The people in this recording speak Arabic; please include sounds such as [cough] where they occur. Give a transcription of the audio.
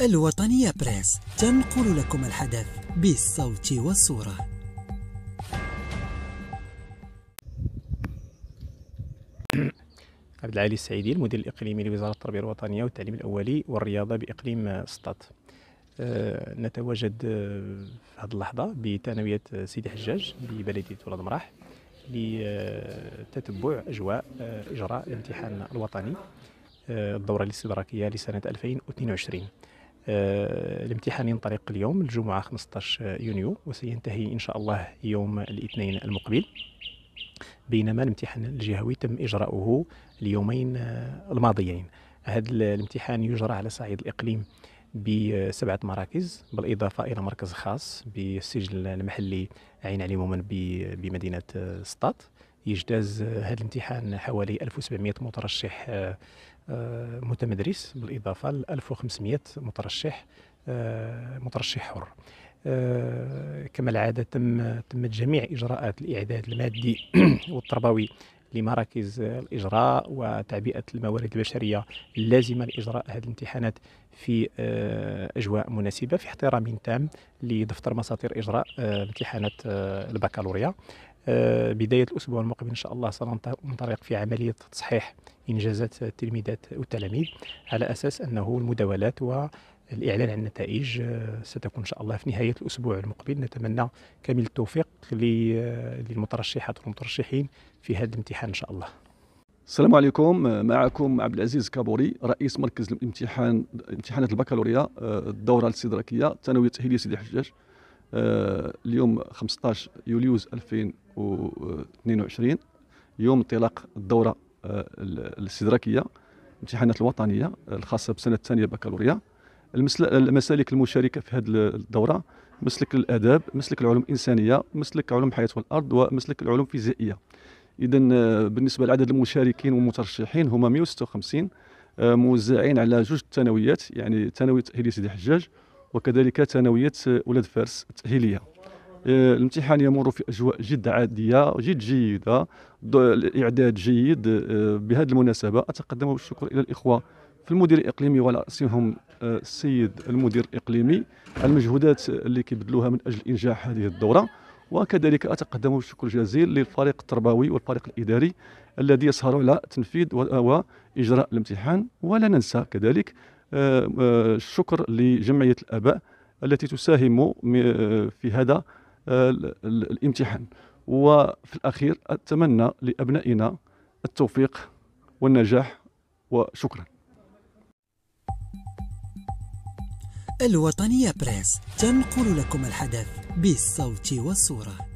الوطنية بريس تنقل لكم الحدث بالصوت والصورة عبد العالي السعيدي المدير الإقليمي لوزارة التربية الوطنية والتعليم الأولي والرياضة بإقليم سطات آه، نتواجد آه، في هذه اللحظة بثانوية آه، سيدي حجاج ببلدية ولاد مراح لتتبع أجواء إجراء الامتحان الوطني الدورة الاستدراكية لسنة 2022 الامتحان آه، ينطلق اليوم الجمعة 15 يونيو وسينتهي إن شاء الله يوم الاثنين المقبل بينما الامتحان الجهوي تم إجراؤه اليومين آه، الماضيين هذا الامتحان يجرى على صعيد الإقليم بسبعة مراكز بالإضافة إلى مركز خاص بالسجل المحلي عين علي مومن بمدينة آه، سطات يجتاز هذا الامتحان حوالي 1700 مترشح آه، متمدرس بالاضافه ل 1500 مترشح آه، مترشح حر آه، كما العاده تم تمت جميع اجراءات الاعداد المادي [clears throat] والتربوي لمراكز الاجراء وتعبئه الموارد البشريه اللازمه لاجراء هذه الامتحانات في اجواء مناسبه في احترام تام لدفتر مساطير اجراء امتحانات البكالوريا آه، بداية الأسبوع المقبل إن شاء الله سننطلق في عملية تصحيح إنجازات التلميذات والتلاميذ على أساس أنه المداولات و الإعلان عن النتائج آه، ستكون إن شاء الله في نهاية الأسبوع المقبل نتمنى كامل التوفيق آه، للمترشحات والمترشحين في هذا الامتحان إن شاء الله السلام عليكم معكم عبد العزيز كابوري رئيس مركز الامتحان امتحانات البكالوريا الدوره الاستدراكيه الثانويه التاهيليه سيدي الحجاج آه، اليوم 15 يوليوز 2022 يوم انطلاق الدوره آه، الاستدراكيه الامتحانات الوطنيه الخاصه بالسنه الثانيه بكالوريا المسالك المشاركه في هذه الدوره مسلك الاداب مسلك العلوم الانسانيه مسلك علوم الحياه والارض ومسلك العلوم الفيزيائيه اذا آه، بالنسبه لعدد المشاركين والمترشحين هما 156 موزعين على جوج ثانويات يعني ثانويه هيدي سيدي حجاج وكذلك ثانويه ولاد فارس التاهيليه آه، الامتحان يمر في اجواء جد عاديه جد جيده الاعداد جيد آه، بهذه المناسبه اتقدم بالشكر الى الاخوه في المدير الاقليمي وعلى راسهم آه، السيد المدير الاقليمي على المجهودات اللي كيبذلوها من اجل انجاح هذه الدوره وكذلك اتقدم بالشكر الجزيل للفريق التربوي والفريق الاداري الذي يسهر على تنفيذ واجراء الامتحان ولا ننسى كذلك آه، آه، الشكر لجمعيه الاباء التي تساهم آه، في هذا الامتحان وفي الاخير اتمنى لابنائنا التوفيق والنجاح وشكرا الوطنية بريس تنقل لكم الحدث بالصوت والصورة